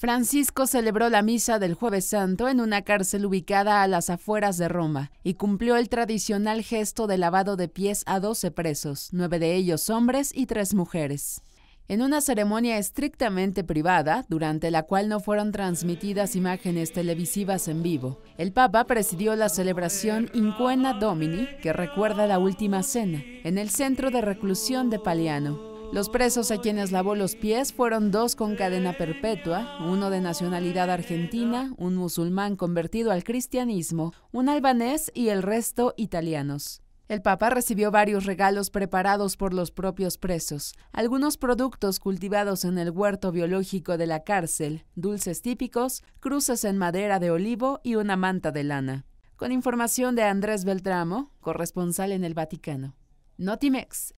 Francisco celebró la misa del jueves santo en una cárcel ubicada a las afueras de Roma y cumplió el tradicional gesto de lavado de pies a 12 presos, nueve de ellos hombres y tres mujeres. En una ceremonia estrictamente privada, durante la cual no fueron transmitidas imágenes televisivas en vivo, el Papa presidió la celebración Incuena Domini, que recuerda la Última Cena, en el centro de reclusión de Paliano, los presos a quienes lavó los pies fueron dos con cadena perpetua, uno de nacionalidad argentina, un musulmán convertido al cristianismo, un albanés y el resto italianos. El Papa recibió varios regalos preparados por los propios presos, algunos productos cultivados en el huerto biológico de la cárcel, dulces típicos, cruces en madera de olivo y una manta de lana. Con información de Andrés Beltramo, corresponsal en el Vaticano. Notimex,